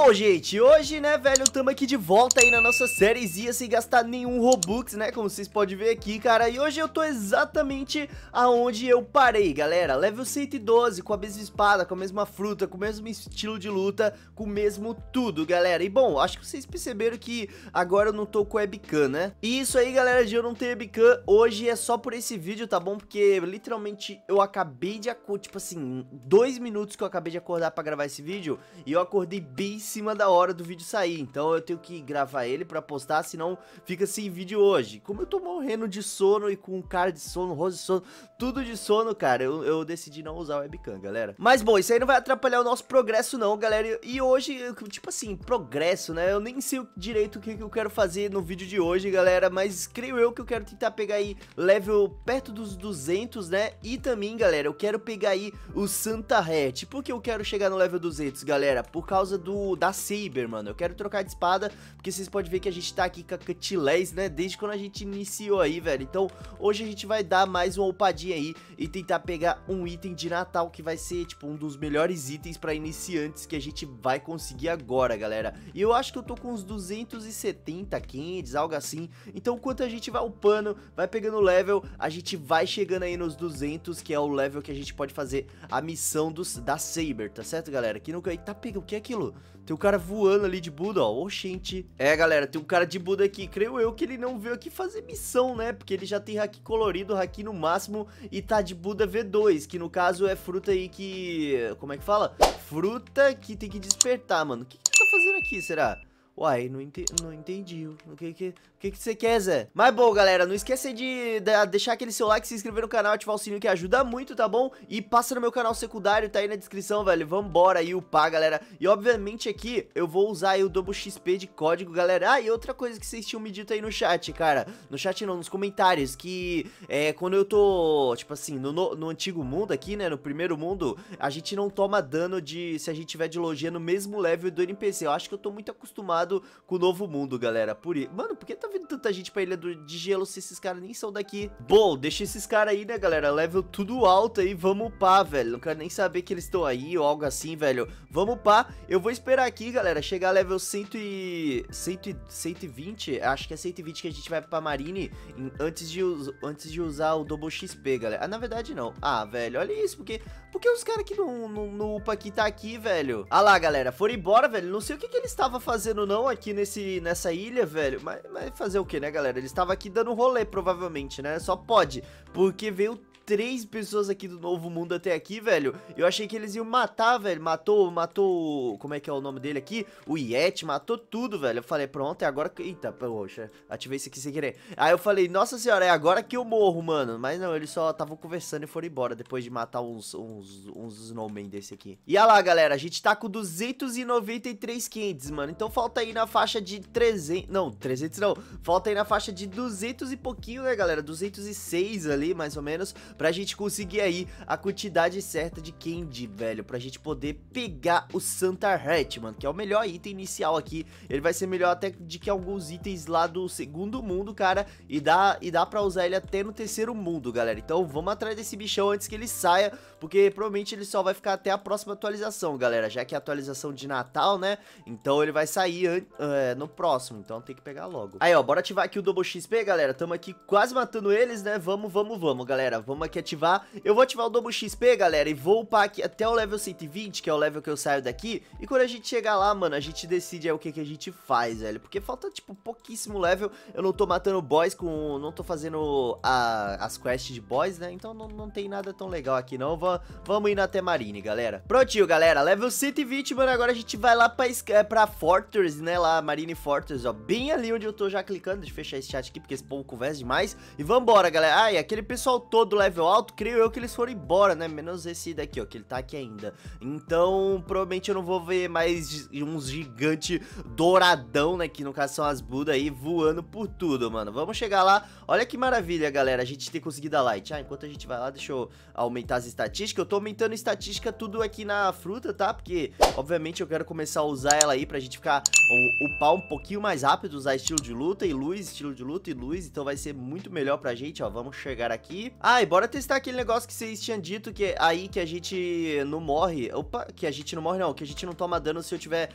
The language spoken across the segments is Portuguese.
Bom, gente, hoje, né, velho, tamo aqui de volta aí na nossa sériezinha sem gastar nenhum Robux, né, como vocês podem ver aqui, cara E hoje eu tô exatamente aonde eu parei, galera Level 112, com a mesma espada, com a mesma fruta, com o mesmo estilo de luta, com o mesmo tudo, galera E bom, acho que vocês perceberam que agora eu não tô com webcam, né E isso aí, galera, de eu não ter webcam, hoje é só por esse vídeo, tá bom? Porque, literalmente, eu acabei de acordar, tipo assim, dois minutos que eu acabei de acordar pra gravar esse vídeo E eu acordei bem cima da hora do vídeo sair. Então eu tenho que gravar ele pra postar, senão fica sem vídeo hoje. Como eu tô morrendo de sono e com cara de sono, rosto de sono, tudo de sono, cara, eu, eu decidi não usar webcam, galera. Mas bom, isso aí não vai atrapalhar o nosso progresso não, galera. E hoje, tipo assim, progresso, né? Eu nem sei direito o que eu quero fazer no vídeo de hoje, galera. Mas creio eu que eu quero tentar pegar aí level perto dos 200, né? E também, galera, eu quero pegar aí o Santa Hat. Por que eu quero chegar no level 200, galera? Por causa do da Saber, mano. Eu quero trocar de espada, porque vocês podem ver que a gente tá aqui com a Cutilés, né? Desde quando a gente iniciou aí, velho. Então, hoje a gente vai dar mais uma upadinha aí e tentar pegar um item de Natal que vai ser, tipo, um dos melhores itens pra iniciantes que a gente vai conseguir agora, galera. E eu acho que eu tô com uns 270 candies, algo assim. Então, enquanto a gente vai upando, vai pegando level, a gente vai chegando aí nos 200, que é o level que a gente pode fazer a missão dos, da Saber, tá certo, galera? Que não... Eita, pega, o que é aquilo? Tem um cara voando ali de Buda, ó. Oxente. É, galera, tem um cara de Buda aqui. Creio eu que ele não veio aqui fazer missão, né? Porque ele já tem haki colorido, haki no máximo e tá de Buda V2, que no caso é fruta aí que... Como é que fala? Fruta que tem que despertar, mano. O que, que ele tá fazendo aqui, será? Uai, não, ente não entendi. O que que, o que que você quer, Zé? Mas bom, galera, não esquece de, de deixar aquele seu like, se inscrever no canal, ativar o sininho que ajuda muito, tá bom? E passa no meu canal secundário, tá aí na descrição, velho. Vambora aí upar, galera. E obviamente aqui eu vou usar aí o Double XP de código, galera. Ah, e outra coisa que vocês tinham me dito aí no chat, cara. No chat não, nos comentários, que é, quando eu tô, tipo assim, no, no, no antigo mundo aqui, né, no primeiro mundo, a gente não toma dano de se a gente tiver de logia no mesmo level do NPC. Eu acho que eu tô muito acostumado com o novo mundo, galera. Por Mano, por que tá vindo tanta gente pra ilha do... de gelo se esses caras nem são daqui? Bom, deixa esses caras aí, né, galera? Level tudo alto aí, vamos upar, velho. Não quero nem saber que eles estão aí ou algo assim, velho. Vamos upar. Eu vou esperar aqui, galera, chegar a level 100 e... 100 e... 120. Acho que é 120 que a gente vai pra Marine em... antes, de us... antes de usar o Double XP, galera. Ah, na verdade não. Ah, velho, olha isso, porque... Porque os caras que não, não, não upa aqui tá aqui, velho? Ah lá, galera, foram embora, velho. Não sei o que, que eles estavam fazendo, não aqui nesse, nessa ilha, velho. Mas, mas fazer o que, né, galera? Eles estavam aqui dando rolê, provavelmente, né? Só pode. Porque veio três pessoas aqui do Novo Mundo até aqui, velho. Eu achei que eles iam matar, velho. Matou, matou, como é que é o nome dele aqui? O Yeti, matou tudo, velho. Eu falei, pronto, é agora que... Eita, poxa, ativei isso aqui sem querer. Aí eu falei, nossa senhora, é agora que eu morro, mano. Mas não, eles só estavam conversando e foram embora depois de matar uns, uns, uns snowmen desse aqui. E olha lá, galera, a gente tá com 293 quentes, mano. Então falta aí na faixa de 300... Não, 300 não. Falta aí na faixa de 200 e pouquinho, né, galera? 206 ali, mais ou menos, pra gente conseguir aí a quantidade certa de candy, velho, pra gente poder pegar o Santa Hat, mano, que é o melhor item inicial aqui. Ele vai ser melhor até de que alguns itens lá do segundo mundo, cara, e dá, e dá pra usar ele até no terceiro mundo, galera. Então vamos atrás desse bichão antes que ele saia, porque provavelmente ele só vai ficar até a próxima atualização, galera, já que é a atualização de Natal, né, então ele vai sair eh, no próximo, então tem que pegar logo. Aí, ó, bora ativar aqui o Double XP, galera, tamo aqui quase matando eles, né, vamos, vamos, vamos, galera, vamos aqui ativar, eu vou ativar o Double XP, galera, e vou upar aqui até o level 120, que é o level que eu saio daqui, e quando a gente chegar lá, mano, a gente decide aí o que, que a gente faz, velho, porque falta, tipo, pouquíssimo level, eu não tô matando boys com, não tô fazendo a, as quests de boys, né, então não, não tem nada tão legal aqui não, vamos van. Vamos indo até Marine, galera. Prontinho, galera. Level 120, mano. Agora a gente vai lá pra, é, pra Fortress, né? Lá, Marine Fortress, ó. Bem ali onde eu tô já clicando. Deixa eu fechar esse chat aqui, porque esse povo conversa demais. E vambora, galera. Ah, e aquele pessoal todo level alto, creio eu que eles foram embora, né? Menos esse daqui, ó, que ele tá aqui ainda. Então, provavelmente eu não vou ver mais uns gigantes douradão, né? Que no caso são as Buda aí, voando por tudo, mano. Vamos chegar lá. Olha que maravilha, galera. A gente ter conseguido a light. Ah, enquanto a gente vai lá, deixa eu aumentar as estatísticas estatística, eu tô aumentando estatística tudo aqui na fruta, tá? Porque, obviamente, eu quero começar a usar ela aí pra gente ficar um, upar um pouquinho mais rápido, usar estilo de luta e luz, estilo de luta e luz, então vai ser muito melhor pra gente, ó, vamos chegar aqui. Ah, e bora testar aquele negócio que vocês tinham dito, que é aí que a gente não morre, opa, que a gente não morre não, que a gente não toma dano se eu tiver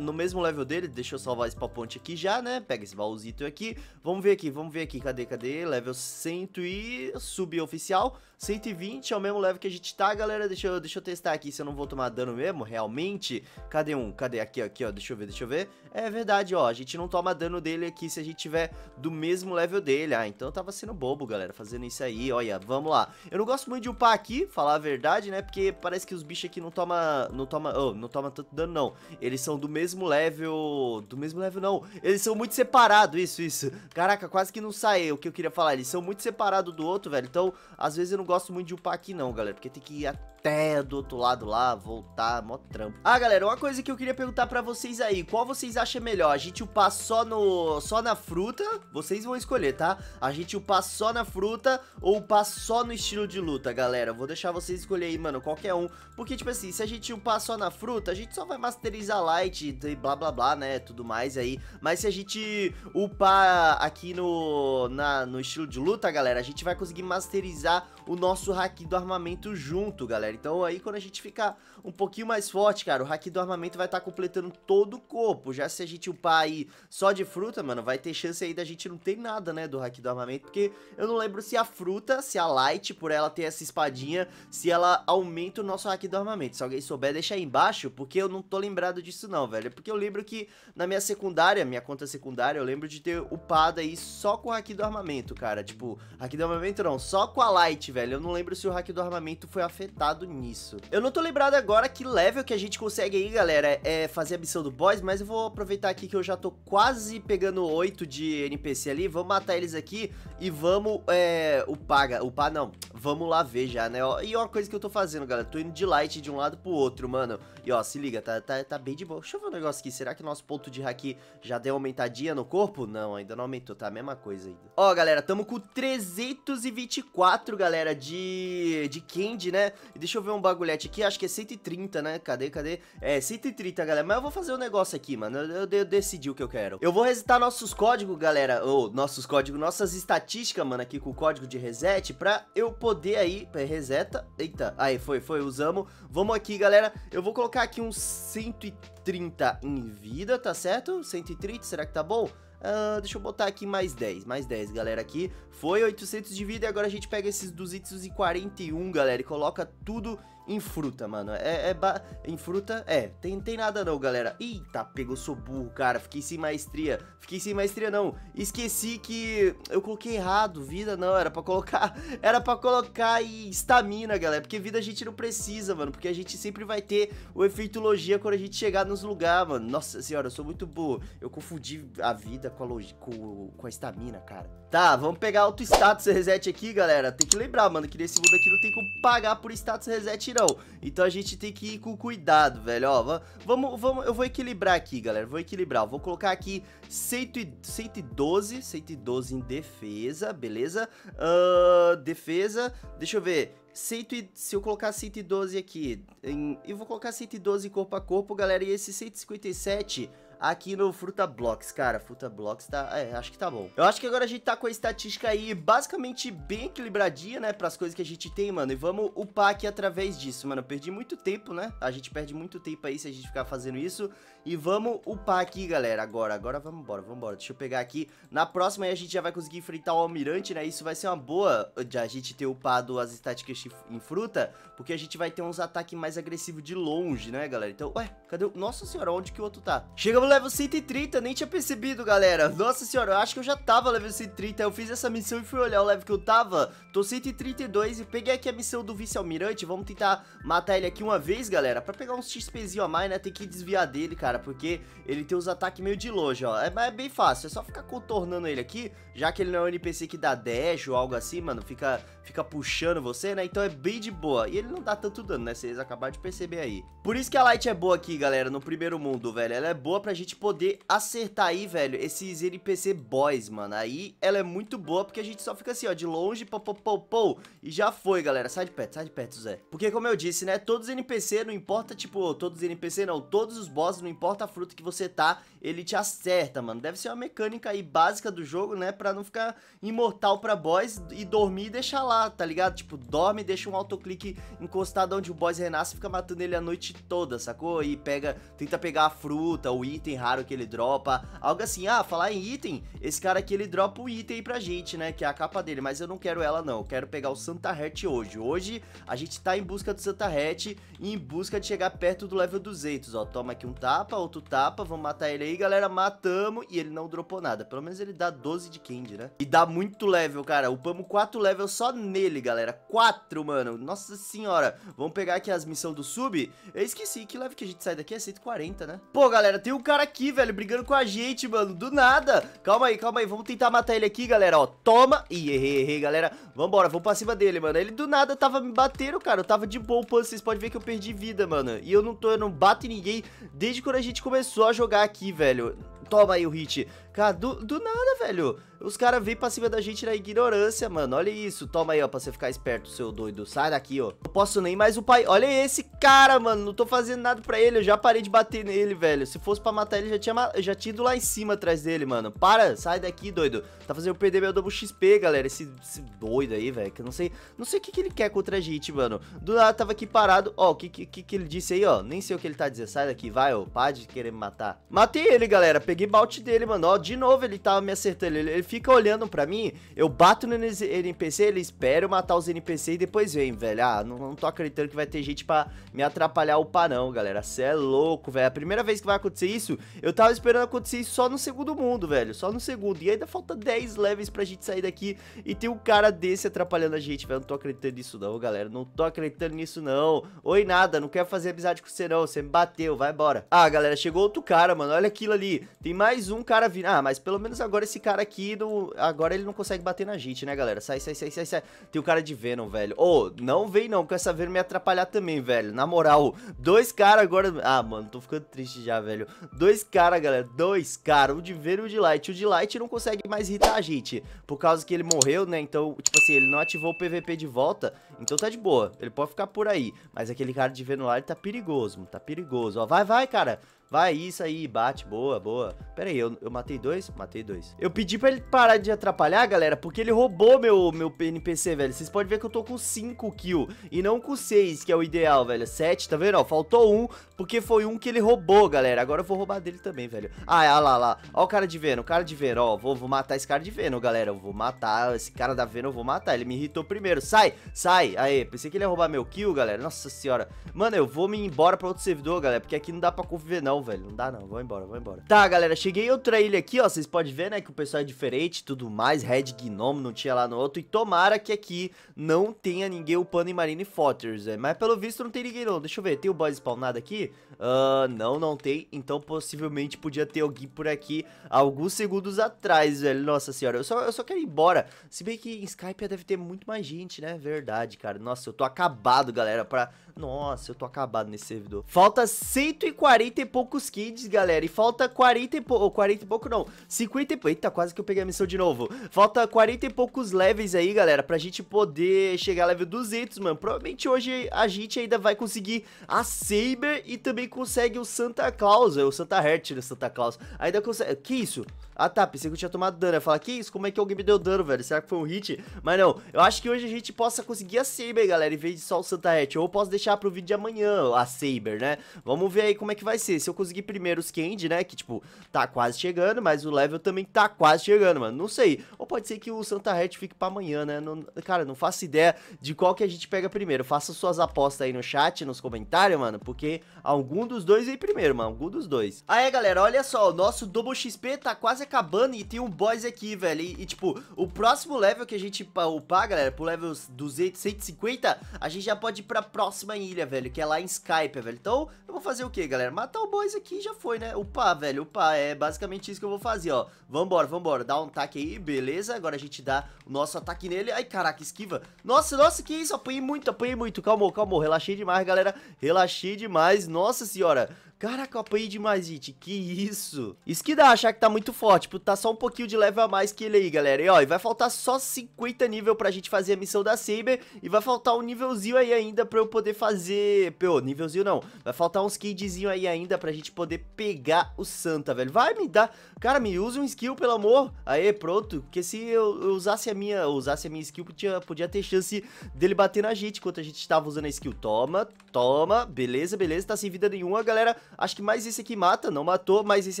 no mesmo level dele, deixa eu salvar esse ponte aqui já, né, pega esse baúzito aqui, vamos ver aqui, vamos ver aqui, cadê, cadê, level 100 e suboficial, 120 é o mesmo level que a gente tá, galera. Deixa eu, deixa eu testar aqui se eu não vou tomar dano mesmo, realmente. Cadê um? Cadê? Aqui, aqui, ó. Deixa eu ver, deixa eu ver. É verdade, ó. A gente não toma dano dele aqui se a gente tiver do mesmo level dele. Ah, então eu tava sendo bobo, galera, fazendo isso aí. Olha, vamos lá. Eu não gosto muito de upar aqui, falar a verdade, né? Porque parece que os bichos aqui não toma, não toma, oh, não toma tanto dano, não. Eles são do mesmo level, do mesmo level, não. Eles são muito separados, isso, isso. Caraca, quase que não saiu o que eu queria falar. Eles são muito separados do outro, velho. Então, às vezes eu não gosto muito de upar aqui não, galera, porque tem que ir até do outro lado lá, voltar, mó trampo. Ah, galera, uma coisa que eu queria perguntar pra vocês aí, qual vocês acham melhor? A gente upar só, no, só na fruta? Vocês vão escolher, tá? A gente upar só na fruta ou upar só no estilo de luta, galera? Vou deixar vocês escolher aí, mano, qualquer um. Porque, tipo assim, se a gente upar só na fruta, a gente só vai masterizar light e blá blá blá, né, tudo mais aí. Mas se a gente upar aqui no, na, no estilo de luta, galera, a gente vai conseguir masterizar o nosso hack do armamento junto, galera galera. Então aí quando a gente ficar um pouquinho mais forte, cara, o hack do armamento vai estar tá completando todo o corpo. Já se a gente upar aí só de fruta, mano, vai ter chance aí da gente não ter nada, né, do hack do armamento. Porque eu não lembro se a fruta, se a light, por ela ter essa espadinha, se ela aumenta o nosso hack do armamento. Se alguém souber, deixa aí embaixo, porque eu não tô lembrado disso não, velho. Porque eu lembro que na minha secundária, minha conta secundária, eu lembro de ter upado aí só com o hack do armamento, cara. Tipo, hack do armamento não, só com a light, velho. Eu não lembro se o hack do armamento foi afetado nisso. Eu não tô lembrado agora que level que a gente consegue aí, galera, é fazer a missão do boss, mas eu vou aproveitar aqui que eu já tô quase pegando 8 de NPC ali, vamos matar eles aqui e vamos é, upar, upar não, vamos lá ver já, né, ó, e é uma coisa que eu tô fazendo, galera, tô indo de light de um lado pro outro, mano, e ó, se liga, tá, tá, tá bem de boa, deixa eu ver um negócio aqui, será que nosso ponto de haki já deu aumentadinha no corpo? Não, ainda não aumentou, tá a mesma coisa ainda. Ó, galera, tamo com 324, galera, de, de candy, né, e deixa deixa eu ver um bagulhete aqui, acho que é 130, né? Cadê, cadê? É, 130, galera, mas eu vou fazer um negócio aqui, mano, eu, eu, eu decidi o que eu quero. Eu vou resetar nossos códigos, galera, ou nossos códigos, nossas estatísticas, mano, aqui com o código de reset, pra eu poder aí, é, reseta, eita, aí, foi, foi, usamos. Vamos aqui, galera, eu vou colocar aqui uns 130 em vida, tá certo? 130, será que tá bom? Uh, deixa eu botar aqui mais 10, mais 10, galera, aqui. Foi 800 de vida e agora a gente pega esses 241, galera, e coloca tudo em fruta, mano. É, é ba... Em fruta, é. Tem, tem nada não, galera. Eita, pegou, sou burro, cara. Fiquei sem maestria. Fiquei sem maestria, não. Esqueci que eu coloquei errado. Vida não, era pra colocar... Era pra colocar e estamina, galera. Porque vida a gente não precisa, mano. Porque a gente sempre vai ter o efeito logia quando a gente chegar nos lugares, mano. Nossa senhora, eu sou muito burro. Eu confundi a vida com a, logia, com, com a estamina, cara. Tá, vamos pegar auto-status reset aqui, galera. Tem que lembrar, mano, que nesse mundo aqui não tem como pagar por status reset tirão. Então a gente tem que ir com cuidado, velho, ó. Vamos, vamos, eu vou equilibrar aqui, galera, vou equilibrar. Eu vou colocar aqui 100, 112, 112 em defesa, beleza? Uh, defesa, deixa eu ver, 100, se eu colocar 112 aqui, em, eu vou colocar 112 corpo a corpo, galera, e esse 157 aqui no Fruta Blocks, cara. Fruta Blocks tá... É, acho que tá bom. Eu acho que agora a gente tá com a estatística aí basicamente bem equilibradinha, né? Pras coisas que a gente tem, mano. E vamos upar aqui através disso, mano. Eu perdi muito tempo, né? A gente perde muito tempo aí se a gente ficar fazendo isso. E vamos upar aqui, galera, agora. Agora vamos embora, vamos embora. Deixa eu pegar aqui. Na próxima aí a gente já vai conseguir enfrentar o almirante, né? Isso vai ser uma boa de a gente ter upado as estáticas em fruta, porque a gente vai ter uns ataques mais agressivos de longe, né, galera? Então, ué, cadê o... Nossa senhora, onde que o outro tá? Chega, moleque! level 130, nem tinha percebido, galera. Nossa senhora, eu acho que eu já tava level 130. Eu fiz essa missão e fui olhar o level que eu tava. Tô 132 e peguei aqui a missão do vice-almirante. Vamos tentar matar ele aqui uma vez, galera. Pra pegar uns XPzinho a mais, né? Tem que desviar dele, cara, porque ele tem os ataques meio de longe, ó. É, é bem fácil, é só ficar contornando ele aqui, já que ele não é um NPC que dá dash ou algo assim, mano. Fica, fica puxando você, né? Então é bem de boa. E ele não dá tanto dano, né? Vocês acabaram de perceber aí. Por isso que a Light é boa aqui, galera, no primeiro mundo, velho. Ela é boa pra gente gente poder acertar aí, velho, esses NPC boys, mano. Aí ela é muito boa porque a gente só fica assim, ó, de longe, pô, pô, pô, pô. E já foi, galera. Sai de perto, sai de perto, Zé. Porque como eu disse, né, todos os NPC, não importa, tipo, todos os NPC não, todos os bosses, não importa a fruta que você tá, ele te acerta, mano. Deve ser uma mecânica aí básica do jogo, né? Pra não ficar imortal pra boss e dormir e deixar lá, tá ligado? Tipo, dorme e deixa um autoclique encostado onde o boss renasce e fica matando ele a noite toda, sacou? E pega, tenta pegar a fruta, o item raro que ele dropa, algo assim. Ah, falar em item, esse cara aqui ele dropa o item aí pra gente, né? Que é a capa dele, mas eu não quero ela não, eu quero pegar o Santa Hat hoje. Hoje a gente tá em busca do Santa Hat e em busca de chegar perto do level 200, ó. Toma aqui um tapa, outro tapa, vamos matar ele aí aí, galera, matamos e ele não dropou nada. Pelo menos ele dá 12 de candy, né? E dá muito level, cara. Upamos 4 level só nele, galera. 4, mano. Nossa senhora. Vamos pegar aqui as missões do sub. Eu esqueci que level que a gente sai daqui é 140, né? Pô, galera, tem um cara aqui, velho, brigando com a gente, mano. Do nada. Calma aí, calma aí. Vamos tentar matar ele aqui, galera, ó. Toma. Ih, errei, errei, galera. Vambora, vamos pra cima dele, mano. Ele do nada tava me batendo, cara. Eu tava de boa, vocês podem ver que eu perdi vida, mano. E eu não tô, eu não bato em ninguém desde quando a gente começou a jogar aqui, velho velho, toma aí o hit. Cara, do, do nada, velho. Os caras vêm pra cima da gente na ignorância, mano. Olha isso. Toma aí, ó, pra você ficar esperto, seu doido. Sai daqui, ó. Não posso nem mais o pai. Olha esse cara, mano. Não tô fazendo nada pra ele. Eu já parei de bater nele, velho. Se fosse pra matar ele, já tinha, já tinha ido lá em cima atrás dele, mano. Para, sai daqui, doido. Tá fazendo eu perder meu double XP, galera. Esse, esse doido aí, velho. Que eu não sei. Não sei o que, que ele quer contra a gente, mano. Do nada tava aqui parado. Ó, o que, que, que, que ele disse aí, ó? Nem sei o que ele tá dizendo. Sai daqui, vai, ó. Pá de querer me matar. Matei ele, galera. Peguei gibout dele, mano. Ó, de novo ele tava tá me acertando. Ele, ele fica olhando pra mim, eu bato no NPC, ele espera eu matar os NPC e depois vem, velho. Ah, não, não tô acreditando que vai ter gente pra me atrapalhar o pá, não, galera. Cê é louco, velho. É a primeira vez que vai acontecer isso, eu tava esperando acontecer isso só no segundo mundo, velho. Só no segundo. E ainda falta 10 levels pra gente sair daqui e tem um cara desse atrapalhando a gente, velho. Não tô acreditando nisso, não, galera. Não tô acreditando nisso, não. Oi, nada. Não quero fazer amizade com você, não. Você me bateu. Vai embora. Ah, galera, chegou outro cara, mano. Olha aquilo ali. Tem mais um cara vindo. Ah, mas pelo menos agora esse cara aqui. Do... Agora ele não consegue bater na gente, né, galera? Sai, sai, sai, sai, sai. Tem o cara de Venom, velho. Ô, oh, não vem não, com essa Venom me atrapalhar também, velho. Na moral, dois caras agora. Ah, mano, tô ficando triste já, velho. Dois caras, galera. Dois caras. O de Venom e o de Light. O de Light não consegue mais irritar a gente. Por causa que ele morreu, né? Então, tipo assim, ele não ativou o PVP de volta. Então tá de boa, ele pode ficar por aí. Mas aquele cara de Venular tá perigoso, tá perigoso. Ó, vai, vai, cara. Vai, isso aí, bate, boa, boa. Pera aí, eu, eu matei dois? Matei dois. Eu pedi pra ele parar de atrapalhar, galera, porque ele roubou meu, meu NPC, velho. Vocês podem ver que eu tô com 5 kill e não com 6, que é o ideal, velho. 7, tá vendo? Ó, faltou um, porque foi um que ele roubou, galera. Agora eu vou roubar dele também, velho. Ah, olha ah lá, lá. Ó o cara de Venom, o cara de Venom, ó. Vou, vou matar esse cara de Venom, galera. Eu vou matar esse cara da Venom, eu vou matar. Ele me irritou primeiro. Sai, sai. Ai, aê, pensei que ele ia roubar meu kill, galera. Nossa senhora. Mano, eu vou me embora pra outro servidor, galera, porque aqui não dá pra conviver não, velho. Não dá não, vou embora, vou embora. Tá, galera, cheguei outra ilha aqui, ó. Vocês podem ver, né, que o pessoal é diferente tudo mais. Red Gnome não tinha lá no outro. E tomara que aqui não tenha ninguém upando em Marine Fortress, velho. Mas pelo visto não tem ninguém não. Deixa eu ver, tem o boss spawnado aqui? Uh, não, não tem. Então possivelmente podia ter alguém por aqui alguns segundos atrás, velho. Nossa senhora, eu só, eu só quero ir embora. Se bem que em Skype deve ter muito mais gente, né? Verdade, cara. Nossa, eu tô acabado, galera, pra... Nossa, eu tô acabado nesse servidor. Falta 140 e poucos kids, galera. E falta 40 e pouco... 40 e pouco não. 50 e pouco. Eita, quase que eu peguei a missão de novo. Falta 40 e poucos levels aí, galera, pra gente poder chegar a level 200, mano. Provavelmente hoje a gente ainda vai conseguir a Saber e também consegue o Santa Claus, é o Santa Hert no Santa Claus. Ainda consegue. Que isso? Ah tá, pensei que eu tinha tomado dano. Eu ia falar, que isso? Como é que alguém me deu dano, velho? Será que foi um hit? Mas não, eu acho que hoje a gente possa conseguir a Saber, galera, em vez de só o Santa Hert. Ou eu posso deixar pro vídeo de amanhã a Saber, né? Vamos ver aí como é que vai ser. Se eu conseguir primeiro os Candy, né? Que tipo, tá quase chegando, mas o level também tá quase chegando, mano. Não sei. Ou pode ser que o Santa Hert fique pra amanhã, né? Não... cara, não faço ideia de qual que a gente pega primeiro. Faça suas apostas aí no chat, nos comentários, mano, porque algum algum dos dois aí primeiro, mano. Algum dos dois. Aí, galera, olha só. O nosso Double XP tá quase acabando e tem um boss aqui, velho. E, e tipo, o próximo level que a gente upar, galera, pro level 200, 150, a gente já pode ir pra próxima ilha, velho, que é lá em Skype, velho. Então, eu vou fazer o que, galera? Matar o boss aqui já foi, né? Upar, velho, upar. É basicamente isso que eu vou fazer, ó. Vambora, vambora. Dá um ataque aí, beleza. Agora a gente dá o nosso ataque nele. Ai, caraca, esquiva. Nossa, nossa, que isso? Apanhei muito, apanhei muito. Calmou, calmou. Relaxei demais, galera. Relaxei demais. Nossa nossa senhora, Caraca, eu apanhei demais, gente. Que isso? Isso que dá achar que tá muito forte. Tipo, tá só um pouquinho de level a mais que ele aí, galera. E ó, e vai faltar só 50 nível pra gente fazer a missão da Saber. E vai faltar um nívelzinho aí ainda pra eu poder fazer... Pô, nívelzinho não. Vai faltar uns kidzinho aí ainda pra gente poder pegar o Santa, velho. Vai me dar... Cara, me usa um skill, pelo amor. Aê, pronto. Porque se eu, usasse a minha usasse a minha skill, podia, podia ter chance dele bater na gente enquanto a gente tava usando a skill. Toma, toma. Beleza, beleza. Tá sem vida nenhuma, galera. Acho que mais esse aqui mata, não matou, mas esse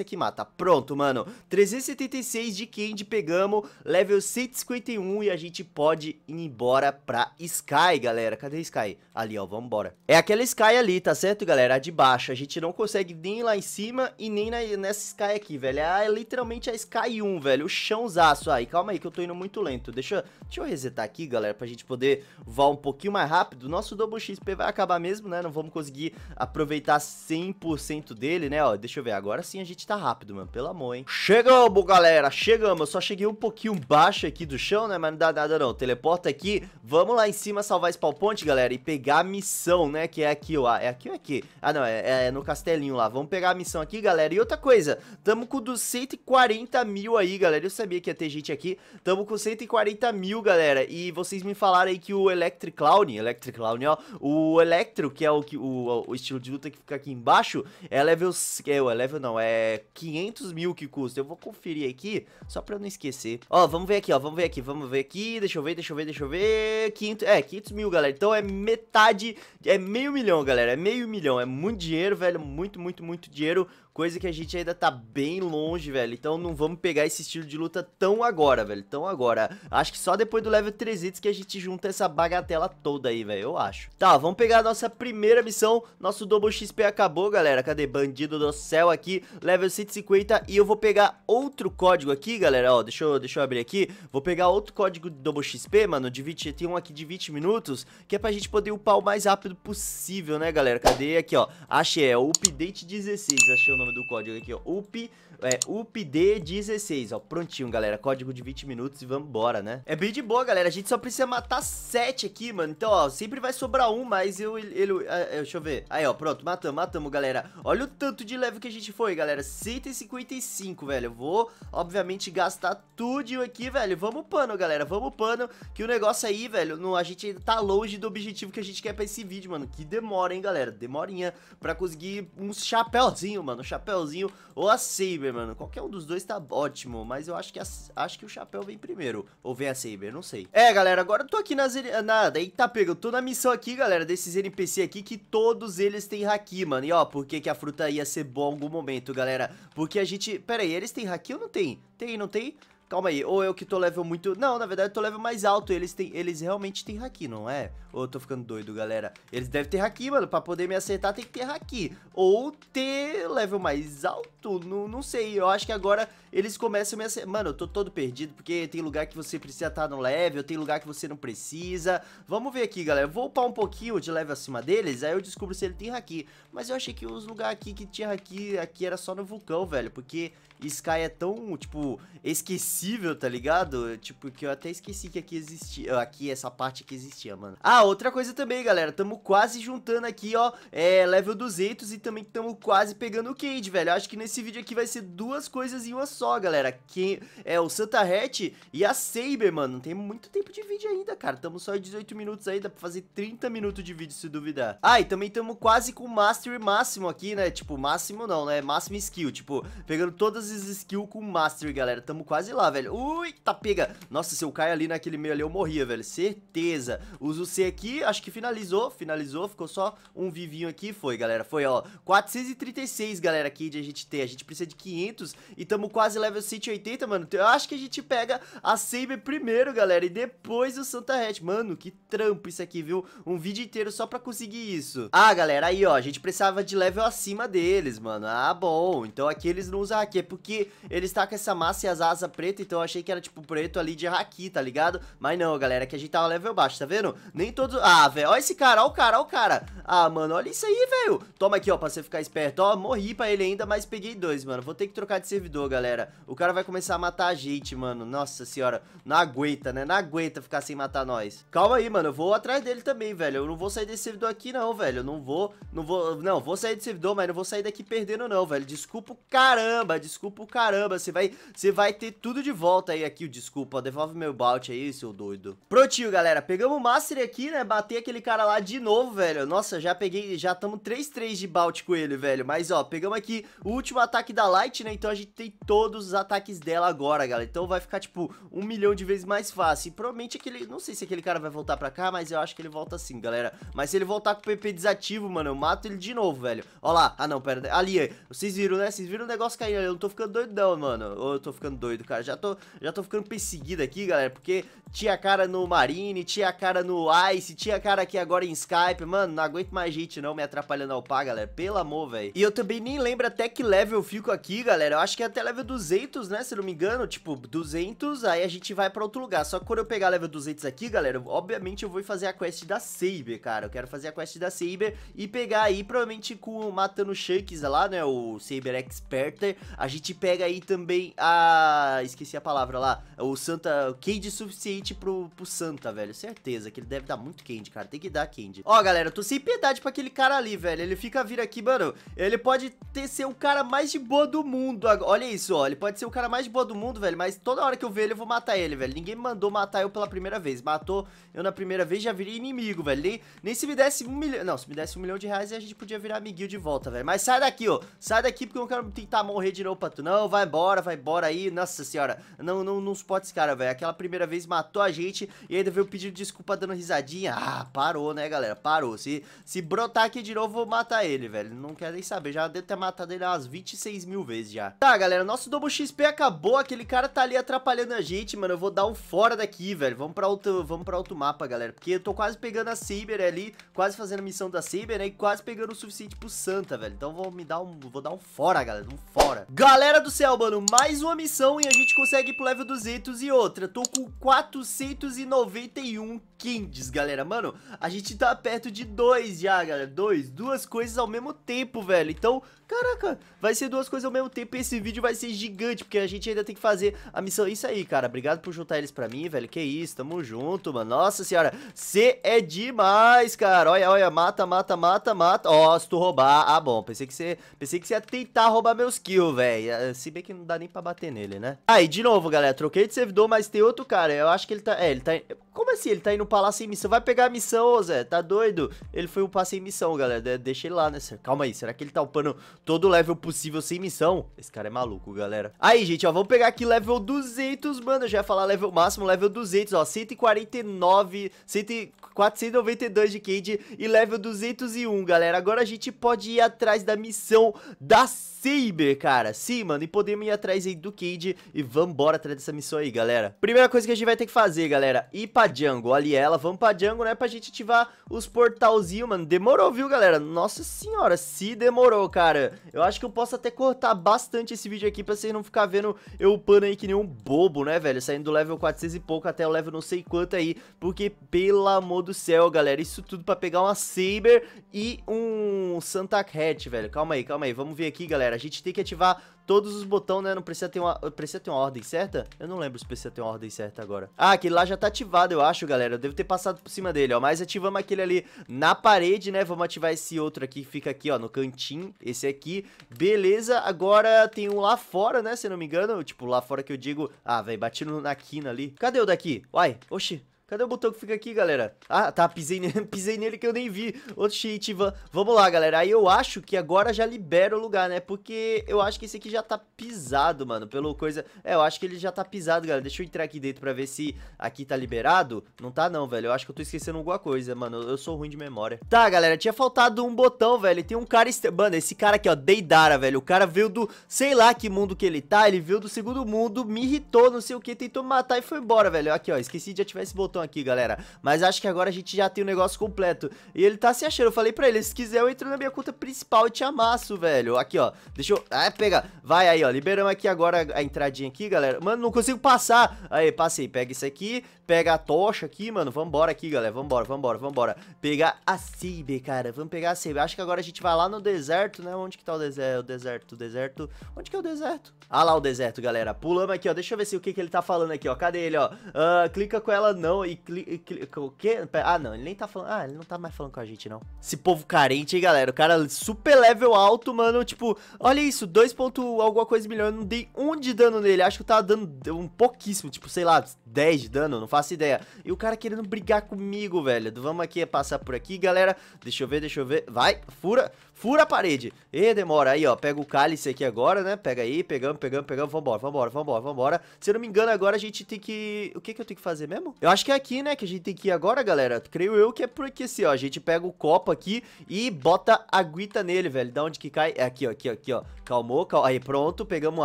aqui mata. Pronto, mano. 376 de Candy pegamos, level 151 e a gente pode ir embora pra Sky, galera. Cadê Sky? Ali, ó, vambora. É aquela Sky ali, tá certo, galera? A de baixo. A gente não consegue nem lá em cima e nem na, nessa Sky aqui, velho. É, é literalmente a Sky 1, velho. O chãozaço. Aí, calma aí que eu tô indo muito lento. Deixa, deixa eu resetar aqui, galera, pra gente poder voar um pouquinho mais rápido. Nosso Double XP vai acabar mesmo, né? Não vamos conseguir aproveitar 100% 100% dele, né? Ó, deixa eu ver. Agora sim a gente tá rápido, mano. Pelo amor, hein? Chegamos, galera. Chegamos. Eu só cheguei um pouquinho baixo aqui do chão, né? Mas não dá nada, não. Teleporta aqui. Vamos lá em cima salvar esse ponte, galera. E pegar a missão, né? Que é aqui, ó. É aqui ou é aqui? Ah, não. É, é no castelinho lá. Vamos pegar a missão aqui, galera. E outra coisa. Tamo com 140 mil aí, galera. Eu sabia que ia ter gente aqui. Tamo com 140 mil, galera. E vocês me falaram aí que o Electric Clown... Electric Clown, ó. O Electro, que é o, que, o, o estilo de luta que fica aqui embaixo dinheiro. É level. É, é, level não, é 500 mil que custa. Eu vou conferir aqui, só pra não esquecer. Ó, vamos ver aqui, ó, vamos ver aqui, vamos ver aqui. Deixa eu ver, deixa eu ver, deixa eu ver. 500, é, 500 mil, galera. Então é metade, é meio milhão, galera. É meio milhão, é muito dinheiro, velho. Muito, muito, muito dinheiro coisa que a gente ainda tá bem longe, velho. Então não vamos pegar esse estilo de luta tão agora, velho, tão agora. Acho que só depois do level 300 que a gente junta essa bagatela toda aí, velho, eu acho. Tá, vamos pegar a nossa primeira missão, nosso Double XP acabou, galera. Cadê? Bandido do céu aqui, level 150 e eu vou pegar outro código aqui, galera, ó, deixa eu, deixa eu abrir aqui. Vou pegar outro código de Double XP, mano, de 20, tem um aqui de 20 minutos, que é pra gente poder upar o mais rápido possível, né, galera? Cadê? Aqui, ó, achei, é o update 16, achei o nome do código aqui, ó, UP é UPD16, ó. Prontinho, galera. Código de 20 minutos e vambora, né? É bem de boa, galera. A gente só precisa matar 7 aqui, mano. Então, ó, sempre vai sobrar um, mas eu... Ele, é, é, deixa eu ver. Aí, ó, pronto. Matamos, matamos, galera. Olha o tanto de level que a gente foi, galera. 155, velho. Eu vou, obviamente, gastar tudo aqui, velho. Vamos pano, galera. Vamos pano. Que o negócio aí, velho, Não, a gente tá longe do objetivo que a gente quer pra esse vídeo, mano. Que demora, hein, galera. Demorinha pra conseguir um chapéuzinho, mano. Um chapéuzinho ou a Saber, Saber, mano. Qualquer um dos dois tá ótimo, mas eu acho que, a, acho que o chapéu vem primeiro. Ou vem a Saber, não sei. É, galera, agora eu tô aqui nas... Ah, na, eita, pega, eu tô na missão aqui, galera, desses NPC aqui, que todos eles têm haki, mano. E ó, por que que a fruta ia ser boa em algum momento, galera? Porque a gente... Pera aí, eles têm haki ou não tem? Tem, não tem? Calma aí, ou eu que tô level muito... Não, na verdade eu tô level mais alto, eles, têm... eles realmente têm haki, não é? Ou eu tô ficando doido, galera? Eles devem ter haki, mano, pra poder me acertar tem que ter haki. Ou ter level mais alto não, não sei, eu acho que agora eles começam a me... Mano, eu tô todo perdido, porque tem lugar que você precisa estar tá no level, tem lugar que você não precisa. Vamos ver aqui, galera. Vou upar um pouquinho de level acima deles, aí eu descubro se ele tem haki. Mas eu achei que os lugares aqui que tinha haki, aqui era só no vulcão, velho. Porque Sky é tão, tipo, esquecível, tá ligado? Tipo, que eu até esqueci que aqui existia, ah, aqui essa parte que existia, mano. Ah, outra coisa também, galera, tamo quase juntando aqui, ó, é, level 200 e também tamo quase pegando o Cade, velho. Eu acho que nesse esse vídeo aqui vai ser duas coisas em uma só, galera. Quem é o Santa Hat e a Saber, mano. Não tem muito tempo de vídeo ainda, cara. Tamo só em 18 minutos aí, dá pra fazer 30 minutos de vídeo se duvidar. Ah, e também tamo quase com Mastery máximo aqui, né? Tipo, máximo não, né? Máximo skill, tipo, pegando todas as skills com Mastery, galera. Tamo quase lá, velho. Ui, tá pega. Nossa, se eu cair ali naquele meio ali, eu morria, velho. Certeza. Uso o C aqui, acho que finalizou, finalizou. Ficou só um vivinho aqui, foi, galera. Foi, ó, 436, galera, aqui de a gente ter a gente precisa de 500 e tamo quase level 180, mano. Então, eu acho que a gente pega a Saber primeiro, galera, e depois o Santa Hat. Mano, que trampo isso aqui, viu? Um vídeo inteiro só pra conseguir isso. Ah, galera, aí, ó, a gente precisava de level acima deles, mano. Ah, bom. Então aqui eles não usam haki, é porque eles tá com essa massa e as asas preta, então eu achei que era, tipo, preto ali de haki, tá ligado? Mas não, galera, que a gente tava level baixo, tá vendo? Nem todos... Ah, velho, ó esse cara, ó o cara, ó o cara. Ah, mano, olha isso aí, velho. Toma aqui, ó, pra você ficar esperto. Ó, morri pra ele ainda, mas peguei dois mano. Vou ter que trocar de servidor, galera. O cara vai começar a matar a gente, mano. Nossa senhora. Não aguenta, né? Não aguenta ficar sem matar nós. Calma aí, mano. Eu vou atrás dele também, velho. Eu não vou sair desse servidor aqui, não, velho. Eu não vou... Não vou... Não, vou sair desse servidor, mas não vou sair daqui perdendo, não, velho. Desculpa o caramba. Desculpa o caramba. Você vai... Você vai ter tudo de volta aí aqui, o desculpa. Devolve meu balde aí, seu doido. Prontinho, galera. Pegamos o Master aqui, né? Bater aquele cara lá de novo, velho. Nossa, já peguei... Já estamos 3-3 de balde com ele, velho. Mas, ó, pegamos aqui o último ataque da Light, né? Então a gente tem todos os ataques dela agora, galera. Então vai ficar, tipo, um milhão de vezes mais fácil. E provavelmente aquele... Não sei se aquele cara vai voltar pra cá, mas eu acho que ele volta sim, galera. Mas se ele voltar com o PP desativo, mano, eu mato ele de novo, velho. Ó lá. Ah, não, pera. Ali, vocês viram, né? Vocês viram o negócio caindo ali. Eu não tô ficando doido, não, mano. Ou eu tô ficando doido, cara. Já tô, já tô ficando perseguido aqui, galera. Porque tinha cara no Marine, tinha cara no Ice, tinha cara aqui agora em Skype. Mano, não aguento mais gente, não, me atrapalhando ao pá, galera. Pelo amor, velho. E eu também nem lembro até que level level eu fico aqui, galera? Eu acho que é até level 200, né? Se não me engano, tipo, 200, aí a gente vai pra outro lugar. Só que quando eu pegar level 200 aqui, galera, obviamente eu vou fazer a quest da Saber, cara. Eu quero fazer a quest da Saber e pegar aí, provavelmente, com matando Shanks lá, né? O Saber Experter. A gente pega aí também a... Esqueci a palavra lá. O Santa... Candy suficiente pro, pro Santa, velho. Certeza que ele deve dar muito Candy, cara. Tem que dar Candy. Ó, galera, eu tô sem piedade pra aquele cara ali, velho. Ele fica vir aqui, mano. Ele pode ter, ser o cara mais mais de boa do mundo. Olha isso, ó. Ele pode ser o cara mais de boa do mundo, velho. Mas toda hora que eu ver ele, eu vou matar ele, velho. Ninguém me mandou matar eu pela primeira vez. Matou eu na primeira vez, já virei inimigo, velho. Nem, nem se me desse um milhão. Não, se me desse um milhão de reais, a gente podia virar amiguinho de volta, velho. Mas sai daqui, ó. Sai daqui porque eu não quero tentar morrer de novo pra tu. Não, vai embora, vai embora aí. Nossa senhora. Não, não, não suporta esse cara, velho. Aquela primeira vez matou a gente e ainda veio pedir desculpa dando risadinha. Ah, parou, né, galera? Parou. Se, se brotar aqui de novo, vou matar ele, velho. Não quero nem saber. Já deu ter matado ele umas 20 26 mil vezes já. Tá, galera, nosso Double XP acabou, aquele cara tá ali atrapalhando a gente, mano, eu vou dar um fora daqui, velho. Vamos pra outro, vamos pra outro mapa, galera, porque eu tô quase pegando a Saber ali, quase fazendo a missão da Saber, né, e quase pegando o suficiente pro Santa, velho. Então vou me dar um, vou dar um fora, galera, um fora. Galera do céu, mano, mais uma missão e a gente consegue ir pro level 200 e outra. Tô com 491 Kings galera. Mano, a gente tá perto de dois já, galera. Dois, duas coisas ao mesmo tempo, velho. Então, caraca, vai Vai ser duas coisas ao mesmo tempo e esse vídeo vai ser gigante, porque a gente ainda tem que fazer a missão. Isso aí, cara. Obrigado por juntar eles pra mim, velho. Que isso, tamo junto, mano. Nossa senhora, você é demais, cara. Olha, olha, mata, mata, mata, mata. Ó, oh, se tu roubar. Ah, bom, pensei que você pensei que você ia tentar roubar meus kills, velho. Ah, se bem que não dá nem pra bater nele, né? Aí, ah, de novo, galera, troquei de servidor, mas tem outro cara. Eu acho que ele tá... É, ele tá... Como assim? Ele tá indo pra lá sem missão? Vai pegar a missão, ô Zé. Tá doido? Ele foi upar sem missão, galera. Deixa ele lá, né? Calma aí. Será que ele tá upando todo o level possível? impossível sem missão. Esse cara é maluco, galera. Aí, gente, ó, vamos pegar aqui level 200, mano. Eu já ia falar level máximo, level 200, ó. 149, 1492 de Cade e level 201, galera. Agora a gente pode ir atrás da missão da Saber, cara. Sim, mano, e podemos ir atrás aí do Cade e vambora atrás dessa missão aí, galera. Primeira coisa que a gente vai ter que fazer, galera, ir pra Django. Ali ela, vamos pra Django, né, pra gente ativar os portalzinhos, mano. Demorou, viu, galera? Nossa senhora, se demorou, cara. Eu acho que eu posso até cortar bastante esse vídeo aqui pra vocês não ficar vendo eu upando aí que nem um bobo, né, velho? Saindo do level 400 e pouco até o level não sei quanto aí, porque, pelo amor do céu, galera, isso tudo pra pegar uma Saber e um Santa Cat, velho. Calma aí, calma aí, vamos ver aqui, galera galera. A gente tem que ativar todos os botões, né? Não precisa ter uma, precisa ter uma ordem certa? Eu não lembro se precisa ter uma ordem certa agora. Ah, aquele lá já tá ativado, eu acho, galera. Eu devo ter passado por cima dele, ó. Mas ativamos aquele ali na parede, né? Vamos ativar esse outro aqui que fica aqui, ó, no cantinho. Esse aqui. Beleza, agora tem um lá fora, né? Se não me engano. Tipo, lá fora que eu digo... Ah, velho, batindo na quina ali. Cadê o daqui? Uai, oxi, Cadê o botão que fica aqui, galera? Ah, tá, pisei, ne pisei nele que eu nem vi. Outro cheat, vamos lá, galera. Aí eu acho que agora já libera o lugar, né? Porque eu acho que esse aqui já tá pisado, mano, pelo coisa... É, eu acho que ele já tá pisado, galera. Deixa eu entrar aqui dentro pra ver se aqui tá liberado. Não tá não, velho. Eu acho que eu tô esquecendo alguma coisa, mano. Eu, eu sou ruim de memória. Tá, galera, tinha faltado um botão, velho. tem um cara... Est... Mano, esse cara aqui, ó, Deidara, velho. O cara veio do... Sei lá que mundo que ele tá. Ele veio do segundo mundo, me irritou, não sei o que, tentou matar e foi embora, velho. Aqui, ó, esqueci de ativar esse botão aqui, galera. Mas acho que agora a gente já tem o negócio completo. E ele tá se achando. Eu falei pra ele, se quiser eu entro na minha conta principal e te amasso, velho. Aqui, ó. Deixa eu... Ah, pega. Vai aí, ó. Liberamos aqui agora a entradinha aqui, galera. Mano, não consigo passar. Aí, passei. Pega isso aqui. Pega a tocha aqui, mano. Vambora aqui, galera. Vambora, vambora, vambora. Pegar a Saber, cara. Vamos pegar a Saber. Acho que agora a gente vai lá no deserto, né? Onde que tá o deserto? O deserto, o deserto. Onde que é o deserto? Ah lá o deserto, galera. Pulamos aqui, ó. Deixa eu ver se o que que ele tá falando aqui, ó. Cadê ele, ó? Uh, clica com ela não e, e, o quê? Ah, não, ele nem tá falando. Ah, ele não tá mais falando com a gente, não. Esse povo carente, hein, galera? O cara super level alto, mano. Tipo, olha isso, 2 ponto alguma coisa milhão. Eu não dei um de dano nele. Acho que eu tava dando um pouquíssimo, tipo, sei lá, 10 de dano, não faço ideia. E o cara querendo brigar comigo, velho. Vamos aqui passar por aqui, galera. Deixa eu ver, deixa eu ver. Vai, fura. Fura a parede. E demora. Aí, ó, pega o cálice aqui agora, né? Pega aí, pegamos, pegamos, pegamos. Vambora, vambora, vambora, vambora. Se eu não me engano, agora a gente tem que... O que que eu tenho que fazer mesmo? Eu acho que é aqui, né? Que a gente tem que ir agora, galera. Creio eu que é porque assim, ó. A gente pega o copo aqui e bota aguita nele, velho. Da onde que cai? É aqui, ó, aqui, ó, aqui, ó. Calmou, calma. Aí, pronto. Pegamos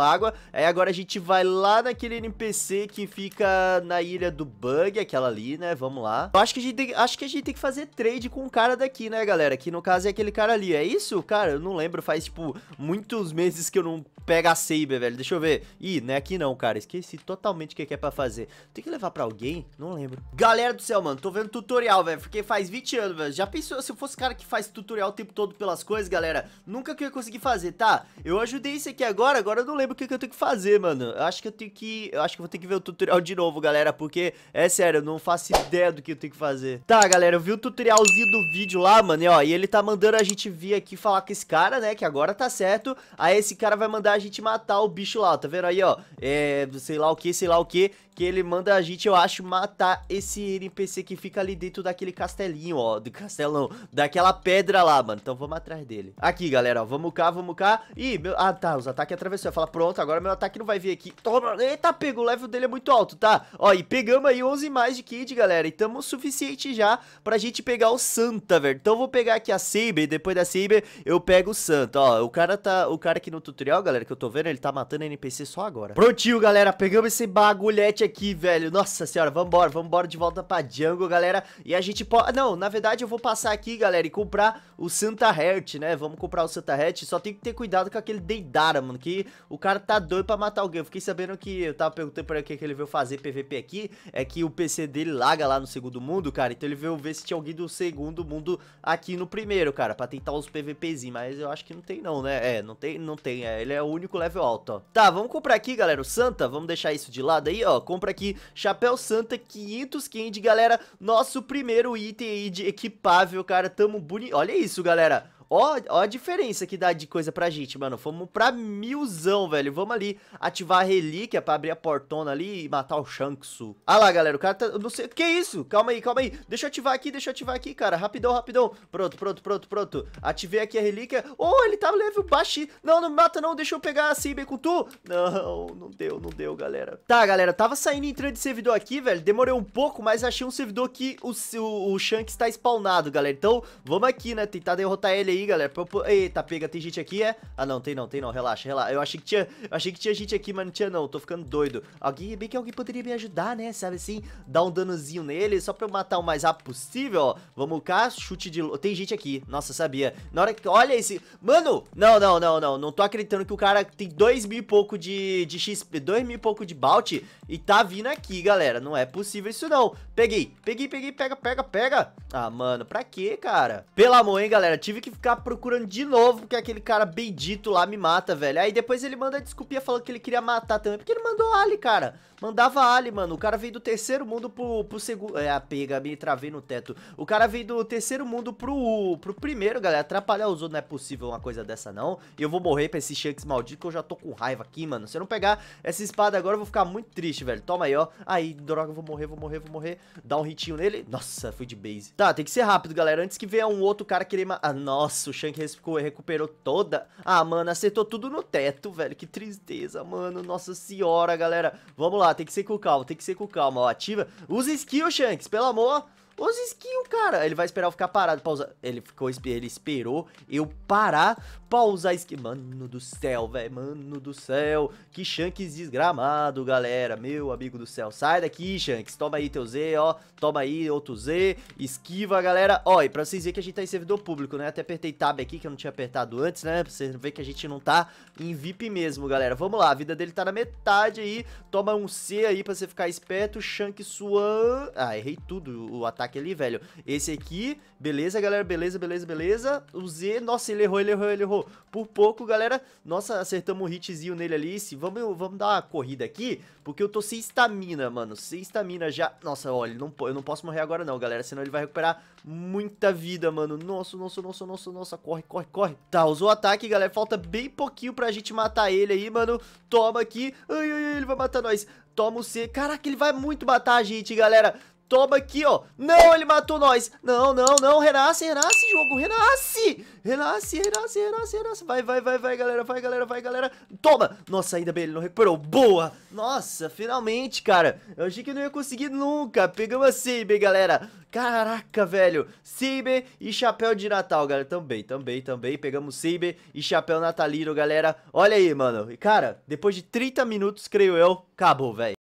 água. Aí, agora a gente vai lá naquele NPC que fica na ilha do bug, aquela ali, né? Vamos lá. Eu acho que a gente tem, acho que, a gente tem que fazer trade com o cara daqui, né, galera? Que no caso é aquele cara ali, é isso? isso, cara, eu não lembro, faz, tipo, muitos meses que eu não pego a Saber, velho. Deixa eu ver. Ih, não é aqui não, cara. Esqueci totalmente o que é, é pra fazer. Tem que levar pra alguém? Não lembro. Galera do céu, mano, tô vendo tutorial, velho, porque faz 20 anos, velho. Já pensou se eu fosse cara que faz tutorial o tempo todo pelas coisas, galera? Nunca que eu ia conseguir fazer, tá? Eu ajudei isso aqui agora, agora eu não lembro o que, que eu tenho que fazer, mano. Eu acho que eu tenho que... Eu acho que vou ter que ver o tutorial de novo, galera, porque, é sério, eu não faço ideia do que eu tenho que fazer. Tá, galera, eu vi o tutorialzinho do vídeo lá, mano, e ó, e ele tá mandando a gente vir aqui aqui falar com esse cara, né, que agora tá certo. Aí esse cara vai mandar a gente matar o bicho lá, tá vendo aí, ó? É, sei lá o que, sei lá o que, que ele manda a gente, eu acho, matar esse NPC que fica ali dentro daquele castelinho, ó, do castelão, daquela pedra lá, mano. Então vamos atrás dele. Aqui, galera, ó, vamos cá, vamos cá. Ih, meu... Ah, tá, os ataques atravessou. fala pronto, agora meu ataque não vai vir aqui. Toma, eita, pegou, o level dele é muito alto, tá? Ó, e pegamos aí 11 mais de kid, galera, e tamo o suficiente já pra gente pegar o Santa, velho. Então eu vou pegar aqui a Saber, depois da Saber eu pego o santo, ó. O cara tá, o cara aqui no tutorial, galera, que eu tô vendo, ele tá matando NPC só agora. Prontinho, galera, pegamos esse bagulhete aqui, velho. Nossa senhora, vambora, vambora de volta pra Django, galera. E a gente pode... Não, na verdade eu vou passar aqui, galera, e comprar o Santa Hert, né? Vamos comprar o Santa Hert, só tem que ter cuidado com aquele Deidara, mano, que o cara tá doido pra matar alguém. Eu fiquei sabendo que, eu tava perguntando pra ele o que, que ele veio fazer PVP aqui, é que o PC dele laga lá no segundo mundo, cara. Então ele veio ver se tinha alguém do segundo mundo aqui no primeiro, cara, pra tentar os PVP PVPzinho, mas eu acho que não tem não, né? É, não tem, não tem, é, ele é o único level alto, ó. Tá, vamos comprar aqui, galera, o Santa, vamos deixar isso de lado aí, ó, compra aqui Chapéu Santa, 500 candy, galera, nosso primeiro item aí de equipável, cara, tamo bonito, olha isso, galera, Ó, ó a diferença que dá de coisa pra gente, mano. Fomos pra milzão, velho. Vamos ali ativar a relíquia pra abrir a portona ali e matar o Shanksu. Ah lá, galera, o cara tá... Eu não sei... Que isso? Calma aí, calma aí. Deixa eu ativar aqui, deixa eu ativar aqui, cara. Rapidão, rapidão. Pronto, pronto, pronto, pronto. Ativei aqui a relíquia. Oh, ele tá level baixo. Não, não mata não. Deixa eu pegar a Sibei com tu. Não, não deu, não deu, galera. Tá, galera, tava saindo entrando de servidor aqui, velho. Demorei um pouco, mas achei um servidor que o, o, o Shanks tá spawnado, galera. Então, vamos aqui, né? Tentar derrotar ele aí aí, galera. Eita, pega, tem gente aqui, é? Ah, não, tem não, tem não, relaxa, relaxa. Eu achei que tinha, achei que tinha gente aqui, mas não tinha não, tô ficando doido. Alguém, bem que alguém poderia me ajudar, né, sabe assim? Dar um danozinho nele, só pra eu matar o mais rápido possível, ó. Vamos cá, chute de... Tem gente aqui, nossa, sabia. Na hora que... Olha esse... Mano! Não, não, não, não, não tô acreditando que o cara tem dois mil e pouco de, de XP, dois mil e pouco de bounty e tá vindo aqui, galera. Não é possível isso não. Peguei, peguei, peguei, pega, pega, pega. Ah, mano, pra quê, cara? Pelo amor, hein, galera, tive que ficar ficar procurando de novo, porque aquele cara bendito lá me mata, velho. Aí depois ele manda desculpinha falando que ele queria matar também, porque ele mandou Ali, cara. Mandava Ali, mano. O cara veio do terceiro mundo pro, pro segundo... É, pega, me travei no teto. O cara veio do terceiro mundo pro, pro primeiro, galera. Atrapalhar os outros não é possível uma coisa dessa, não. E eu vou morrer pra esse Shanks maldito, que eu já tô com raiva aqui, mano. Se eu não pegar essa espada agora, eu vou ficar muito triste, velho. Toma aí, ó. Aí, droga, eu vou morrer, vou morrer, vou morrer. Dá um ritinho nele. Nossa, fui de base. Tá, tem que ser rápido, galera. Antes que venha um outro cara querer... Ah, nossa. Nossa, o Shank recuperou toda. Ah, mano, acertou tudo no teto, velho. Que tristeza, mano. Nossa senhora, galera. Vamos lá, tem que ser com calma, tem que ser com calma. Ó, ativa. Usa skill, Shanks, pelo amor. Os skills, cara. Ele vai esperar eu ficar parado pra usar. Ele ficou, ele esperou eu parar pra usar skill. Mano do céu, velho. Mano do céu. Que Shanks desgramado, galera. Meu amigo do céu. Sai daqui, Shanks. Toma aí teu Z, ó. Toma aí outro Z. Esquiva, galera. Ó, e pra vocês verem que a gente tá em servidor público, né? Até apertei tab aqui, que eu não tinha apertado antes, né? Pra vocês verem que a gente não tá em VIP mesmo, galera. Vamos lá. A vida dele tá na metade aí. Toma um C aí pra você ficar esperto. Shanks suan. Ah, errei tudo o ataque ataque ali, velho. Esse aqui, beleza, galera, beleza, beleza, beleza. O Z, nossa, ele errou, ele errou, ele errou. Por pouco, galera, nossa, acertamos um hitzinho nele ali. Se, vamos, vamos dar uma corrida aqui, porque eu tô sem estamina, mano. Sem estamina já. Nossa, olha, não, eu não posso morrer agora não, galera, senão ele vai recuperar muita vida, mano. Nossa, nossa, nossa, nossa, nossa, corre, corre, corre. Tá, usou o ataque, galera, falta bem pouquinho pra gente matar ele aí, mano. Toma aqui. Ai, ai, ai, ele vai matar nós. Toma o C. Caraca, ele vai muito matar a gente, galera. Toma aqui, ó. Não, ele matou nós. Não, não, não. Renasce, renasce, jogo. Renasce. Renasce, renasce, renasce, renasce. Vai, vai, vai, vai, galera. Vai, galera, vai, galera. Toma. Nossa, ainda bem, ele não recuperou. Boa. Nossa, finalmente, cara. Eu achei que eu não ia conseguir nunca. Pegamos a Saber, galera. Caraca, velho. Saber e chapéu de Natal, galera. Também, também, também. Pegamos Saber e chapéu natalino, galera. Olha aí, mano. Cara, depois de 30 minutos, creio eu, acabou, velho.